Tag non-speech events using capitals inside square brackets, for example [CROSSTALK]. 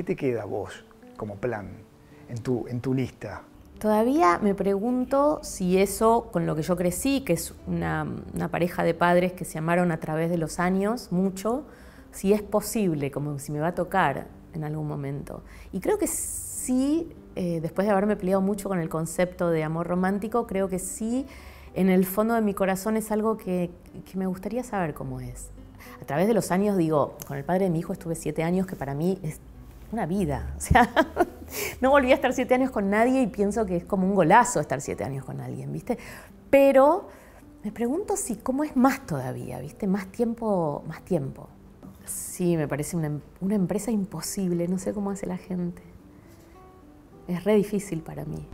¿Qué te queda vos como plan en tu, en tu lista? Todavía me pregunto si eso con lo que yo crecí, que es una, pareja de padres que se amaron a través de los años mucho, si es posible, como si me va a tocar en algún momento. Y creo que sí, eh, después de haberme peleado mucho con el concepto de amor romántico, creo que sí, en el fondo de mi corazón es algo que, que me gustaría saber cómo es. A través de los años, digo, con el padre de mi hijo estuve siete años, que para mí es una vida. [LAUGHS] O sea, no volví a estar siete años con nadie y pienso que es como un golazo estar siete años con alguien, ¿viste? Pero me pregunto si cómo es más todavía, ¿viste? Más tiempo, más tiempo. Sí, me parece una, em, una empresa imposible, no sé cómo hace la gente. Es re difícil para mí.